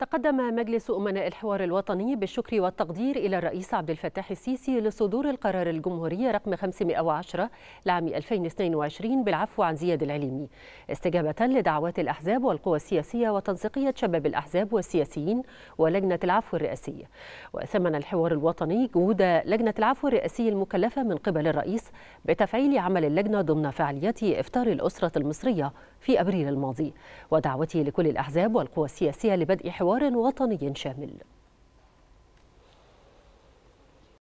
تقدم مجلس أمناء الحوار الوطني بالشكر والتقدير إلى الرئيس عبد الفتاح السيسي لصدور القرار الجمهوري رقم 510 لعام 2022 بالعفو عن زياد العليمي استجابة لدعوات الأحزاب والقوى السياسية وتنسيقية شباب الأحزاب والسياسيين ولجنة العفو الرئاسية وثمن الحوار الوطني جهود لجنة العفو الرئاسي المكلفة من قبل الرئيس بتفعيل عمل اللجنة ضمن فعاليات إفطار الأسرة المصرية في أبريل الماضي ودعوته لكل الأحزاب والقوى السياسية لبدء حوار وطني شامل